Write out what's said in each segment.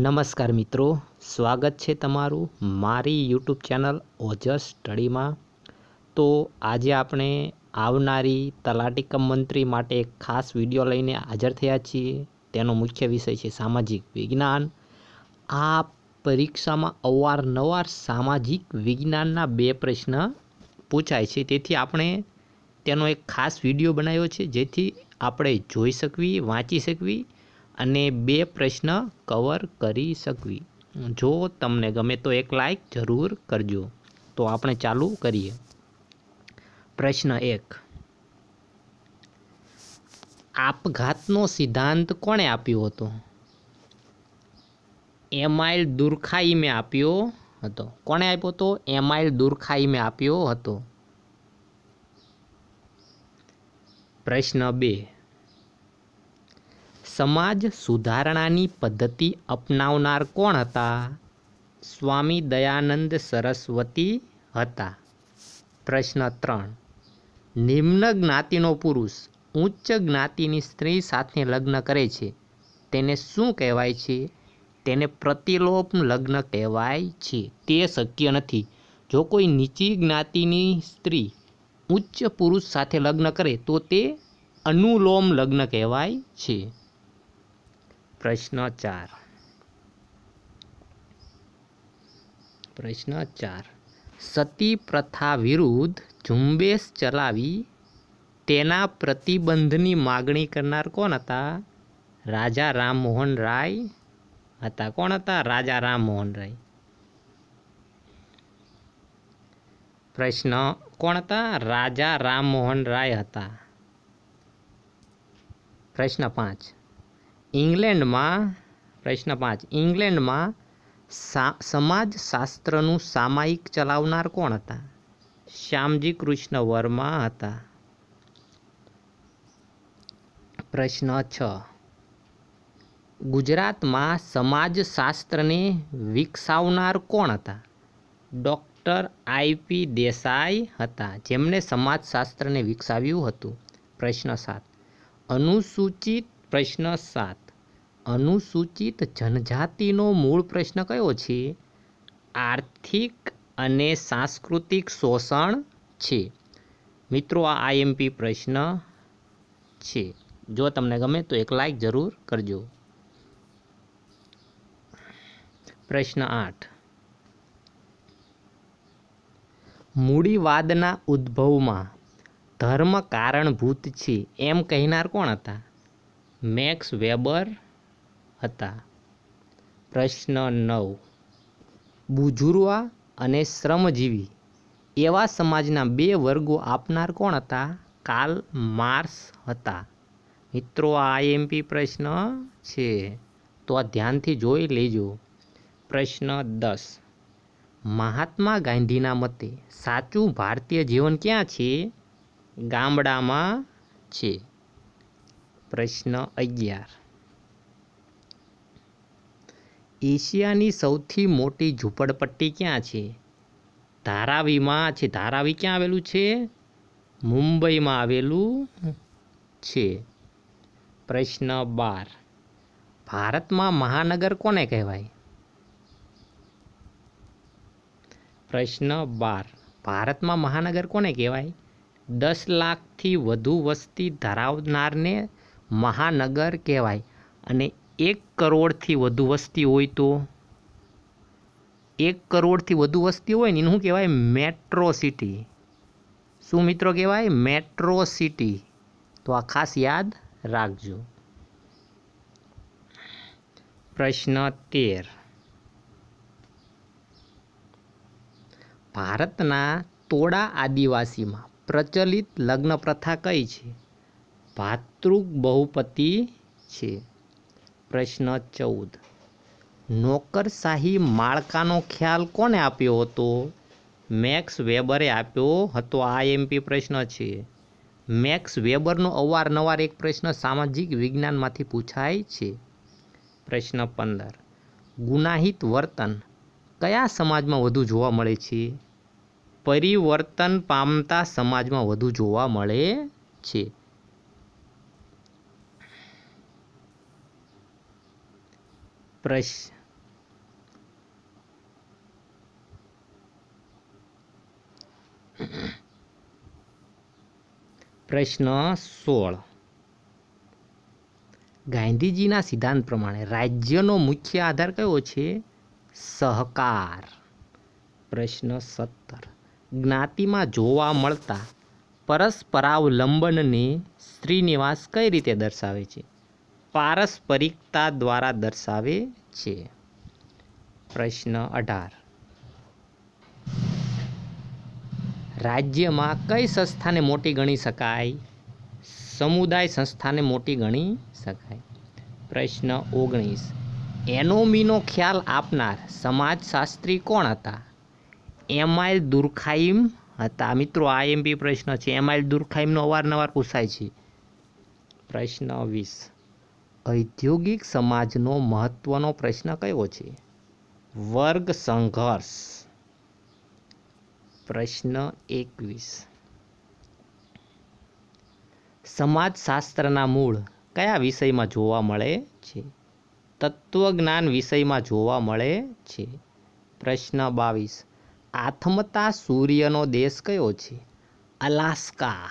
નમસ્કાર મિત્રો સ્વાગત છે તમારું મારી યુટ્યુબ ચેનલ ઓજસ સ્ટડીમાં તો આજે આપણે આવનારી તલાટીકમ મંત્રી માટે એક ખાસ વિડીયો લઈને હાજર થયા છીએ તેનો મુખ્ય વિષય છે સામાજિક વિજ્ઞાન આ પરીક્ષામાં અવારનવાર સામાજિક વિજ્ઞાનના બે પ્રશ્ન પૂછાય છે તેથી આપણે તેનો એક ખાસ વિડીયો બનાવ્યો છે જેથી આપણે જોઈ શકવી વાંચી શકવી અને બે પ્રશ્ન કવર કરી શકવી જો તમને ગમે તો એક લાઈક જરૂર કરજો તો આપણે ચાલુ કરીએ પ્રશ્ન એક આપઘાતનો સિદ્ધાંત કોણે આપ્યો હતો એમાઇલ દુર્ખાઈમે આપ્યો હતો કોણે આપ્યો હતો એમાઇલ દુર્ખાઈમે આપ્યો હતો પ્રશ્ન બે સમાજ સુધારણાની પદ્ધતિ અપનાવનાર કોણ હતા સ્વામી દયાનંદ સરસ્વતી હતા પ્રશ્ન ત્રણ નિમ્ન જ્ઞાતિનો પુરુષ ઉચ્ચ જ્ઞાતિની સ્ત્રી સાથે લગ્ન કરે છે તેને શું કહેવાય છે તેને પ્રતિલોપ લગ્ન કહેવાય છે તે શક્ય નથી જો કોઈ નીચી જ્ઞાતિની સ્ત્રી ઉચ્ચ પુરુષ સાથે લગ્ન કરે તો તે અનુલોમ લગ્ન કહેવાય છે પ્રશ્ન ચાર પ્રશ્ન ચાર સતી પ્રથા વિરુદ્ધ ઝુંબેશ ચલાવી તેના પ્રતિબંધની માગણી કરનાર કોણ હતા રાજા રામમોહન રાય હતા કોણ હતા રાજા રામમોહન રાય પ્રશ્ન કોણ હતા રાજા રામમોહન રાય હતા પ્રશ્ન પાંચ ઇંગ્લેન્ડમાં પ્રશ્ન પાંચ ઇંગ્લેન્ડમાં સમાજશાસ્ત્રનું સામાયિક ચલાવનાર કોણ હતા શ્યામજી કૃષ્ણ વર્મા હતા પ્રશ્ન છ ગુજરાતમાં સમાજશાસ્ત્રને વિકસાવનાર કોણ હતા ડૉક્ટર આઈપી દેસાઈ હતા જેમણે સમાજશાસ્ત્રને વિકસાવ્યું હતું પ્રશ્ન સાત અનુસૂચિત પ્રશ્ન સાત અનુસૂચિત જનજાતિનો મૂળ પ્રશ્ન કયો છે આર્થિક અને સાંસ્કૃતિક શોષણ છે મિત્રો આ આઈએમપી પ્રશ્ન છે જો તમને ગમે તો એક લાઈક જરૂર કરજો પ્રશ્ન આઠ મૂડીવાદના ઉદ્ભવમાં ધર્મ કારણભૂત છે એમ કહેનાર કોણ હતા મેક્સ વેબર હતા પ્રશ્ન નવ બુજુર્વા અને શ્રમજીવી એવા સમાજના બે વર્ગો આપનાર કોણ હતા કાલ માર્સ હતા મિત્રો આ એમપી પ્રશ્ન છે તો આ ધ્યાનથી જોઈ લેજો પ્રશ્ન દસ મહાત્મા ગાંધીના મતે સાચું ભારતીય જીવન ક્યાં છે ગામડામાં છે પ્રશ્ન અગિયાર એશિયાની સૌથી મોટી ઝૂંપડપટ્ટી ક્યાં છે ધારાવીમાં છે ધારાવી ક્યાં આવેલું છે મુંબઈમાં આવેલું છે પ્રશ્ન બાર ભારતમાં મહાનગર કોને કહેવાય પ્રશ્ન બાર ભારતમાં મહાનગર કોને કહેવાય દસ લાખથી વધુ વસ્તી ધરાવનારને મહાનગર કહેવાય અને એક કરોડથી વધુ વસ્તી હોય તો એક કરોડથી વધુ વસ્તી હોય ને એનું શું કહેવાય મેટ્રો સિટી શું મિત્રો કહેવાય મેટ્રો સિટી તો આ ખાસ યાદ રાખજો પ્રશ્ન તેર ભારતના તોડા આદિવાસીમાં પ્રચલિત લગ્ન પ્રથા કઈ છે ભાતૃક બહુપતિ છે પ્રશ્ન ચૌદ નોકરશાહી માળકાનો ખ્યાલ કોને આપ્યો હતો મેક્સ વેબરે આપ્યો હતો આ એમપી પ્રશ્ન છે મેક્સ વેબરનો અવારનવાર એક પ્રશ્ન સામાજિક વિજ્ઞાનમાંથી પૂછાય છે પ્રશ્ન પંદર ગુનાહિત વર્તન કયા સમાજમાં વધુ જોવા મળે છે પરિવર્તન પામતા સમાજમાં વધુ જોવા મળે છે બ્રશ પ્રશ્ન સોળ ગાંધીજીના સિદ્ધાંત પ્રમાણે રાજ્યનો મુખ્ય આધાર કયો છે સહકાર પ્રશ્ન સત્તર જ્ઞાતિમાં જોવા મળતા પરસ્પરાવલંબનને શ્રીનિવાસ કઈ રીતે દર્શાવે છે પારસ્પરિકતા દ્વારા દર્શાવે છે પ્રશ્ન અઢાર રાજ્યમાં કઈ સંસ્થાને મોટી ગણી શકાય સમુદાય સંસ્થાને મોટી ગણી શકાય પ્રશ્ન ઓગણીસ એનોમીનો ખ્યાલ આપનાર સમાજશાસ્ત્રી કોણ હતા એમાઇલ દુર્ખાઈમ હતા મિત્રો આ એમપી પ્રશ્ન છે એમાઇલ દુર્ખાઈમનો અવારનવાર પૂછાય છે પ્રશ્ન વીસ ઔદ્યોગિક સમાજનો મહત્ત્વનો પ્રશ્ન કયો છે વર્ગ સંઘર્ષ પ્રશ્ન એકવીસ સમાજશાસ્ત્રના મૂળ કયા વિષયમાં જોવા મળે છે તત્વજ્ઞાન વિષયમાં જોવા મળે છે પ્રશ્ન બાવીસ આથમતા સૂર્યનો દેશ કયો છે અલાસ્કા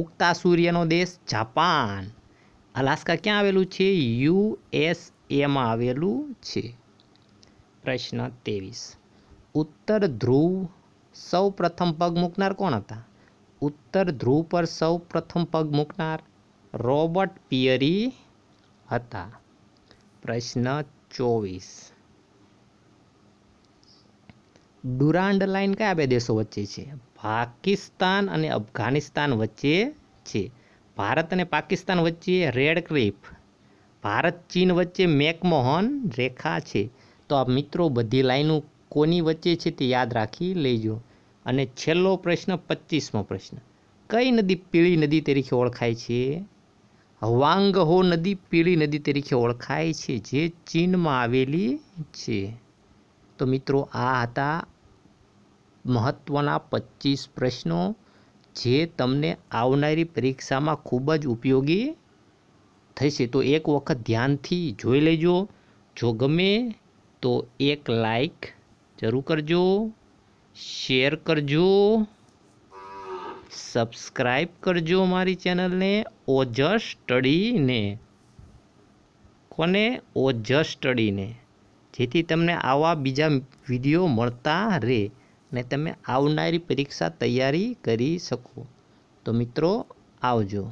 ઉગતા સૂર્યનો દેશ જાપાન અલાસ્કા ક્યાં આવેલું છે યુએસએમાં આવેલું છે પ્રશ્ન ત્રેવીસ ઉત્તર ધ્રુવ સૌ પ્રથમ પગ મૂકનાર કોણ હતા ઉત્તર ધ્રુવ પર સૌ પ્રથમ પગ મૂકનાર રોબર્ટ પિયરી હતા પ્રશ્ન ચોવીસ ડુરાન્ડ લાઇન કયા બે દેશો વચ્ચે છે પાકિસ્તાન અને અફઘાનિસ્તાન વચ્ચે છે ભારત અને પાકિસ્તાન વચ્ચે રેડ ક્રિપ ભારત ચીન વચ્ચે મેકમોહન રેખા છે તો આ મિત્રો બધી લાઈનો કોની વચ્ચે છે તે યાદ રાખી લેજો અને છેલ્લો પ્રશ્ન પચીસમો પ્રશ્ન કઈ નદી પીળી નદી તરીકે ઓળખાય છે વાંગહો નદી પીળી નદી તરીકે ઓળખાય છે જે ચીનમાં આવેલી છે તો મિત્રો આ હતા મહત્ત્વના પચીસ પ્રશ્નો જે તમને આવનારી પરીક્ષામાં ખૂબ જ ઉપયોગી થશે તો એક વખત ધ્યાનથી જોઈ લેજો જો ગમે તો એક લાઈક જરૂર કરજો શેર કરજો સબસ્ક્રાઈબ કરજો મારી ચેનલને ઓજ સ્ટડીને કોને ઓજ સ્ટડીને જેથી તમને આવા બીજા વિડીયો મળતા રહે ને તમે આવનારી પરીક્ષા તૈયારી કરી શકો તો મિત્રો આવજો